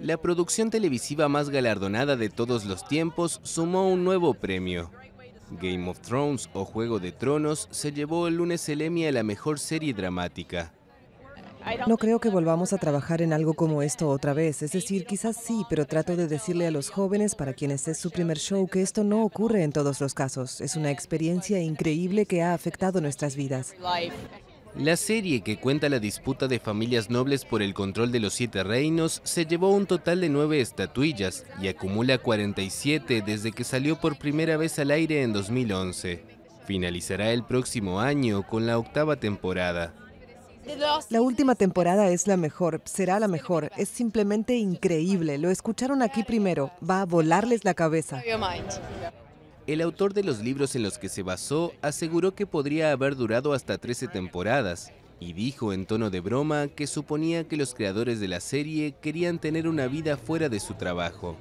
la producción televisiva más galardonada de todos los tiempos sumó un nuevo premio. Game of Thrones o Juego de Tronos se llevó el lunes el Emmy a la mejor serie dramática. No creo que volvamos a trabajar en algo como esto otra vez, es decir, quizás sí, pero trato de decirle a los jóvenes para quienes es su primer show que esto no ocurre en todos los casos. Es una experiencia increíble que ha afectado nuestras vidas. La serie que cuenta la disputa de familias nobles por el control de los siete reinos se llevó un total de nueve estatuillas y acumula 47 desde que salió por primera vez al aire en 2011. Finalizará el próximo año con la octava temporada. La última temporada es la mejor, será la mejor, es simplemente increíble, lo escucharon aquí primero, va a volarles la cabeza. El autor de los libros en los que se basó aseguró que podría haber durado hasta 13 temporadas y dijo en tono de broma que suponía que los creadores de la serie querían tener una vida fuera de su trabajo.